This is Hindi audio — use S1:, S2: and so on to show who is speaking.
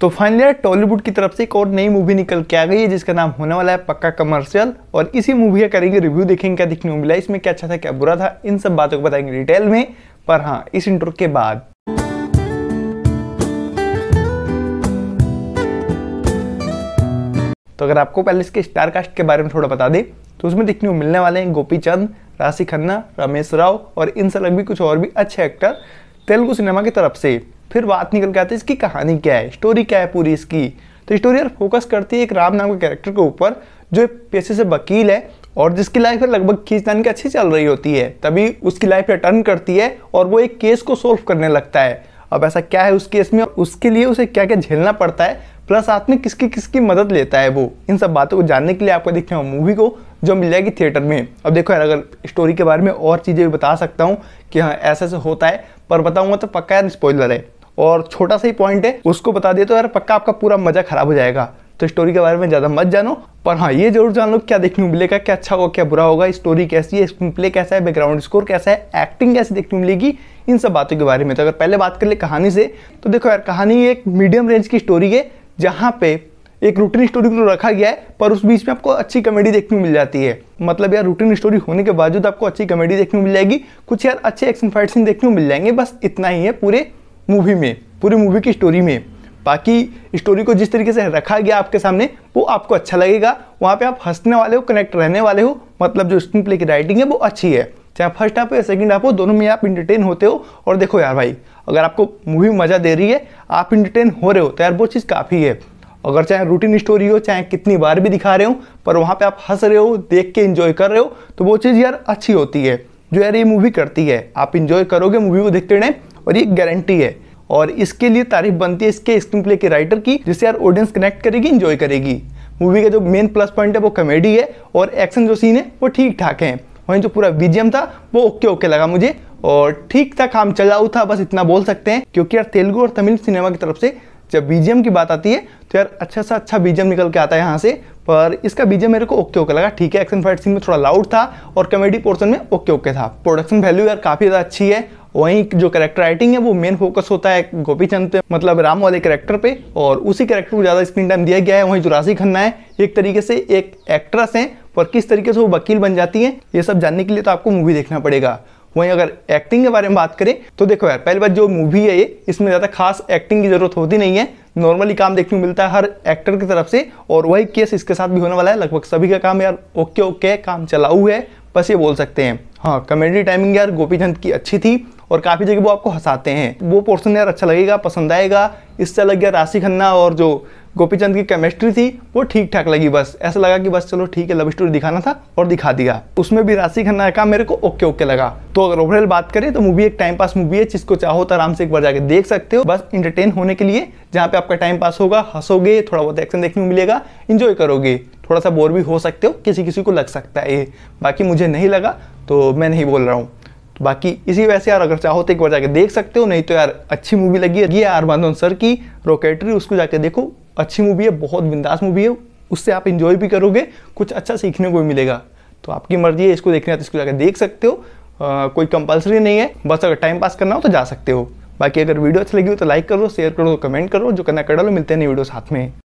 S1: तो फाइनली यार टॉलीवुड की तरफ से एक और नई मूवी निकल के आ गई है जिसका नाम होने वाला है पक्का कमर्शियल और इसी मूवी का करेंगे रिव्यू देखेंगे क्या देखने को मिला इसमें क्या अच्छा था क्या बुरा था इन सब बातों को बताएंगे डिटेल में पर हाँ इस इंटर के बाद तो अगर आपको पहले इसके स्टार कास्ट के बारे में थोड़ा बता दें तो उसमें देखने को मिलने वाले हैं गोपी चंद राशि खन्ना रमेश राव और इन सब भी कुछ और भी अच्छे एक्टर तेलुगु सिनेमा की तरफ से फिर बात निकल के आती है इसकी कहानी क्या है स्टोरी क्या है पूरी इसकी तो स्टोरी यार फोकस करती है एक राम नाम के कैरेक्टर के ऊपर जो पेशे से वकील है और जिसकी लाइफ लगभग खींचतान की अच्छी चल रही होती है तभी उसकी लाइफ रिटर्न करती है और वो एक केस को सोल्व करने लगता है अब ऐसा क्या है उस केस में उसके लिए उसे क्या क्या झेलना पड़ता है प्लस साथ में किसकी किसकी मदद लेता है वो इन सब बातों को जानने के लिए आपको देखना होगा मूवी को जो मिल जाएगी थिएटर में अब देखो यार अगर स्टोरी के बारे में और चीज़ें भी बता सकता हूँ कि हाँ ऐसा ऐसा होता है पर बताऊँगा तो पक्का यार स्पॉइलर है और छोटा सा ही पॉइंट है उसको बता दिए तो यार पक्का आपका पूरा मज़ा खराब हो जाएगा तो स्टोरी के बारे में ज़्यादा मत जानो पर हाँ ये जरूर जान लो क्या देखने को मिलेगा क्या अच्छा होगा क्या बुरा होगा स्टोरी कैसी है स्क्रीन प्ले कैसा है बैकग्राउंड स्कोर कैसा है एक्टिंग कैसी देखने को मिलेगी इन सब बातों के बारे में तो अगर पहले बात कर ले कहानी से तो देखो यार कहानी एक मीडियम रेंज की स्टोरी है जहाँ पे एक रूटीन स्टोरी को रखा गया है पर उस बीच में आपको अच्छी कॉमेडी देखने को मिल जाती है मतलब यार रूटीन स्टोरी होने के बावजूद आपको अच्छी कॉमेडी देखने को मिल जाएगी कुछ यार अच्छे एक्शन फाइट सीन देखने को मिल जाएंगे बस इतना ही है पूरे मूवी में पूरी मूवी की स्टोरी में बाकी स्टोरी को जिस तरीके से रखा गया आपके सामने वो आपको अच्छा लगेगा वहाँ पे आप हंसने वाले हो कनेक्ट रहने वाले हो मतलब जो स्क्रीन प्ले की राइटिंग है वो अच्छी है चाहे फर्स्ट हाफ हो या सेकेंड हाफ हो दोनों में आप इंटरटेन होते हो और देखो यार भाई अगर आपको मूवी मज़ा दे रही है आप इंटरटेन हो रहे हो तो यार वो चीज़ काफ़ी है अगर चाहे रूटीन स्टोरी हो चाहे कितनी बार भी दिखा रहे हो पर वहाँ पे आप हंस रहे हो देख के इन्जॉय कर रहे हो तो वो चीज़ यार अच्छी होती है जो यार ये मूवी करती है आप इन्जॉय करोगे मूवी को देखते रहें और ये गारंटी है और इसके लिए तारीफ बनती है इसके स्क्रीन प्ले के राइटर की जिससे यार ऑडियंस कनेक्ट करेगी इंजॉय करेगी मूवी का जो मेन प्लस पॉइंट है वो कॉमेडी है और एक्शन जो सीन है वो ठीक ठाक है वहीं जो पूरा बीजेम था वो ओके ओके लगा मुझे और ठीक था काम चल रहा था बस इतना बोल सकते हैं क्योंकि यार तेलुगु और तमिल सिनेमा की तरफ से जब बीजीएम की बात आती है तो यार अच्छा सा अच्छा बीजीएम निकल के आता है यहाँ से पर इसका बीजे मेरे को ओके ओके लगा ठीक है एक्शन फाइट सीन में थोड़ा लाउड था और कॉमेडी पोर्शन में ओके ओके था प्रोडक्शन वैल्यू यार काफ़ी ज़्यादा अच्छी है वहीं जो करेक्टर राइटिंग है वो मेन फोकस होता है गोपी चंद पे मतलब राम वाले करेक्टर पे और उसी करेक्टर को ज़्यादा स्क्रीन टाइम दिया गया है वहीं जुरासी खन्ना है एक तरीके से एक एक्ट्रेस हैं पर किस तरीके से वो वकील बन जाती हैं ये सब जानने के लिए तो आपको मूवी देखना पड़ेगा वहीं अगर एक्टिंग के बारे में बात करें तो देखो यार पहली बात जो मूवी है ये इसमें ज़्यादा खास एक्टिंग की ज़रूरत होती नहीं है नॉर्मली काम देखने को मिलता है हर एक्टर की तरफ से और वही केस इसके साथ भी होने वाला है लगभग सभी का काम यार ओके ओके काम चलाऊ है बस ये बोल सकते हैं हाँ कॉमेडी टाइमिंग यार गोपीचंद की अच्छी थी और काफ़ी जगह वो आपको हंसाते हैं वो पोर्सन यार अच्छा लगेगा पसंद आएगा इससे अलग गया राशि खन्ना और जो गोपीचंद की केमिस्ट्री थी वो ठीक ठाक लगी बस ऐसा लगा कि बस चलो ठीक है लव स्टोरी दिखाना था और दिखा दिया उसमें भी राशि खन्ना का मेरे को ओके ओके लगा तो अगर ओवरऑल बात करें तो मूवी एक टाइम पास मूवी है जिसको चाहो तो आराम से एक बार जाके देख सकते हो बस इंटरटेन होने के लिए जहाँ पे आपका टाइम पास होगा हंसोगे थोड़ा बहुत एक्शन देखने को मिलेगा इंजॉय करोगे थोड़ा सा बोर भी हो सकते हो किसी किसी को लग सकता है ये बाकी मुझे नहीं लगा तो मैं नहीं बोल रहा हूँ तो बाकी इसी वैसे यार अगर चाहो तो एक बार जाके देख सकते हो नहीं तो यार अच्छी मूवी लगी है ये आर सर की रॉकेटरी उसको जाके देखो अच्छी मूवी है बहुत बिंदास मूवी है उससे आप इन्जॉय भी करोगे कुछ अच्छा सीखने को भी मिलेगा तो आपकी मर्जी है इसको देखना है तो इसको जाके देख सकते हो आ, कोई कंपलसरी नहीं है बस अगर टाइम पास करना हो तो जा सकते हो बाकी अगर वीडियो अच्छी लगी हो तो लाइक करो शेयर करो कमेंट करो जो करना कर लो मिलते हैं नई वीडियो साथ में